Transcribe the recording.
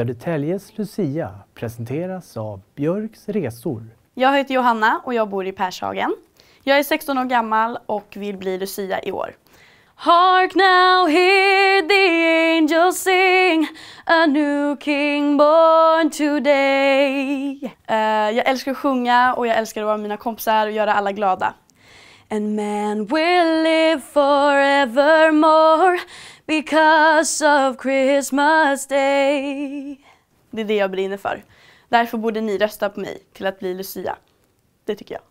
Södertäljes Lucia presenteras av Björks Resor. Jag heter Johanna och jag bor i Pershagen. Jag är 16 år gammal och vill bli Lucia i år. Hark now, hear the angels sing A new king born today uh, Jag älskar att sjunga och jag älskar att vara med mina kompisar och göra alla glada. And man will live forevermore because of Christmas day. Det är det jag brinner för. Därför borde ni rösta på mig till att bli Lucia. Det tycker jag.